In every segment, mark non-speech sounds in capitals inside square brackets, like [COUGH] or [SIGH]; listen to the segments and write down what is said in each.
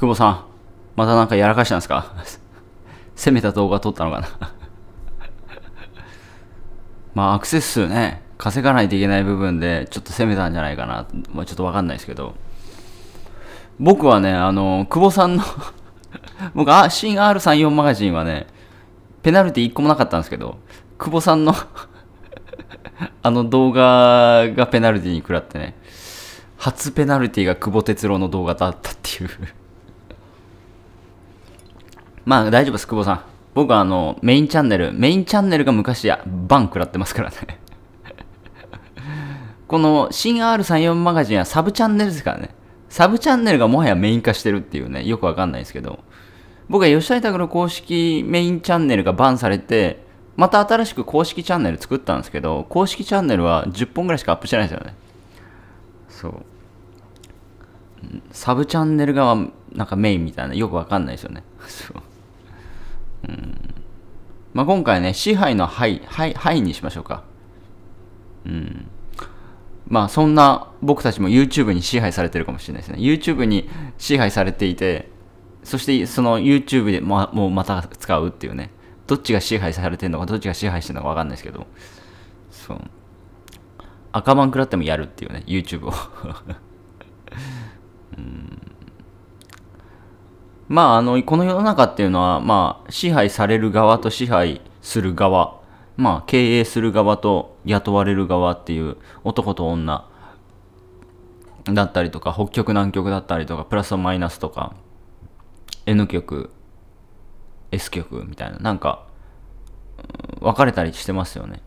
久保さん、またなんかやらかしたんですか [LAUGHS] 攻めた動画撮ったのかな [LAUGHS] まあ、アクセス数ね、稼がないといけない部分で、ちょっと攻めたんじゃないかな。まあ、ちょっとわかんないですけど。僕はね、あの、久保さんの [LAUGHS] 僕、あ、新 R34 マガジンはね、ペナルティ1個もなかったんですけど、久保さんのあの動画がペナルティに食らってね、初ペナルティが久保哲郎の動画だったっていうまあ大丈夫です、久保さん。僕はあの、メインチャンネル、メインチャンネルが昔や、バン食らってますからね [LAUGHS] この、新 R34 マガジンはサブチャンネルですからね。サブチャンネルがもはやメイン化してるっていうね、よくわかんないですけど。僕は吉田拓の公式メインチャンネルがバンされて、また新しく公式チャンネル作ったんですけど、公式チャンネルは10本ぐらいしかアップしてないですよね。そう。サブチャンネル側、なんかメインみたいな、よくわかんないですよね。[LAUGHS] そう。まあ、今回ね、支配の範囲、にしましょうか。うん。まあ、そんな僕たちも YouTube に支配されてるかもしれないですね。YouTube に支配されていて、そしてその YouTube でま、もうまた使うっていうね。どっちが支配されてるのか、どっちが支配してるのかわかんないですけど。そう。赤番食らってもやるっていうね、YouTube を [LAUGHS] うん。まあ、あの、この世の中っていうのは、まあ、支配される側と支配する側、まあ、経営する側と雇われる側っていう男と女だったりとか、北極南極だったりとか、プラスとマイナスとか、N 極、S 極みたいな、なんか、分かれたりしてますよね。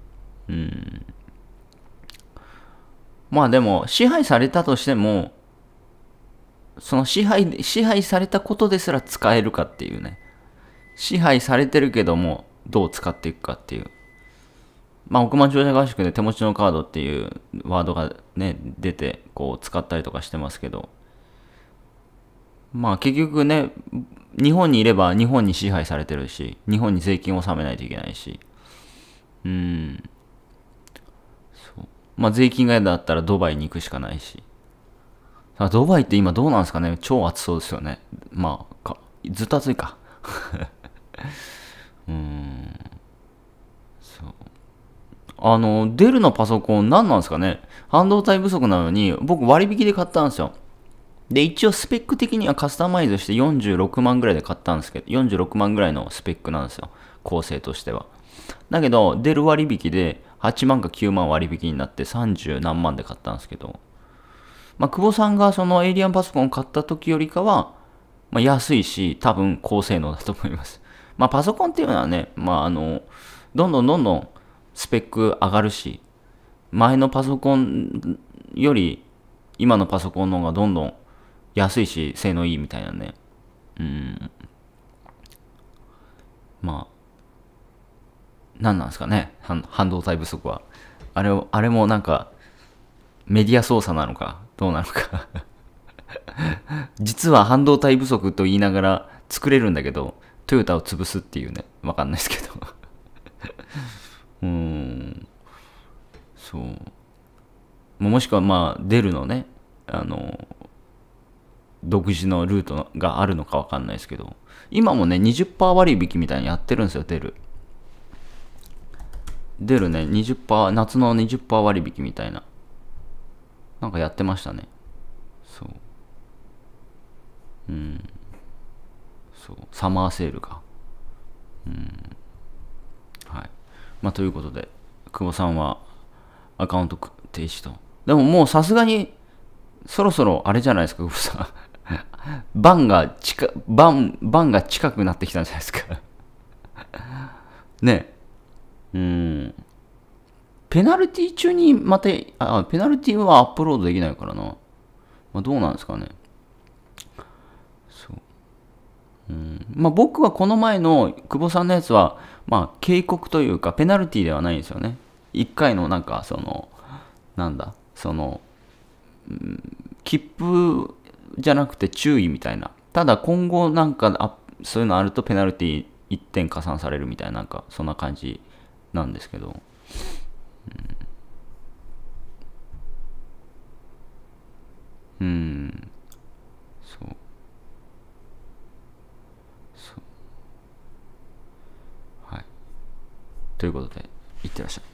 うん。まあでも、支配されたとしても、その支配、支配されたことですら使えるかっていうね。支配されてるけども、どう使っていくかっていう。まあ、億万長者合宿で手持ちのカードっていうワードがね、出て、こう、使ったりとかしてますけど、まあ、結局ね、日本にいれば日本に支配されてるし、日本に税金を納めないといけないし、うん。そう。まあ、税金が嫌だったらドバイに行くしかないし。ドバイって今どうなんですかね超暑そうですよね。まあ、かずっと暑いか。[LAUGHS] うん。そう。あの、デルのパソコン何なんですかね半導体不足なのに、僕割引で買ったんですよ。で、一応スペック的にはカスタマイズして46万ぐらいで買ったんですけど、46万ぐらいのスペックなんですよ。構成としては。だけど、出る割引で8万か9万割引になって30何万で買ったんですけど、まあ、久保さんがそのエイリアンパソコンを買った時よりかは、まあ、安いし、多分高性能だと思います。[LAUGHS] まあ、パソコンっていうのはね、まあ、あの、どんどんどんどんスペック上がるし、前のパソコンより今のパソコンの方がどんどん安いし、性能いいみたいなね。うん。まあ、何なんですかね、半導体不足は。あれあれもなんか、メディア操作なのか、どうなのか [LAUGHS] 実は半導体不足と言いながら作れるんだけど、トヨタを潰すっていうね、わかんないですけど [LAUGHS] うーん。そう。もしくはまあ、デルのね、あの、独自のルートがあるのかわかんないですけど、今もね、20%割引みたいにやってるんですよ、デル。デルね、20%、夏の20%割引みたいな。なんかやってましたね。そう。うん。そう。サマーセールか。うん。はい。まあ、ということで、久保さんはアカウント停止と。でももうさすがに、そろそろあれじゃないですか、久保さん。[LAUGHS] バンが近、バン、バンが近くなってきたんじゃないですかね。うん。ペナルティ中にまた、あ、ペナルティはアップロードできないからな。まあ、どうなんですかね。そう。うん。まあ、僕はこの前の久保さんのやつは、まあ、警告というか、ペナルティではないんですよね。1回のなんか、その、なんだ、その、うん、切符じゃなくて注意みたいな。ただ今後なんかあ、そういうのあるとペナルティ1点加算されるみたいな、なんか、そんな感じなんですけど。うん、うん、そうそうはいということでいってらっしゃい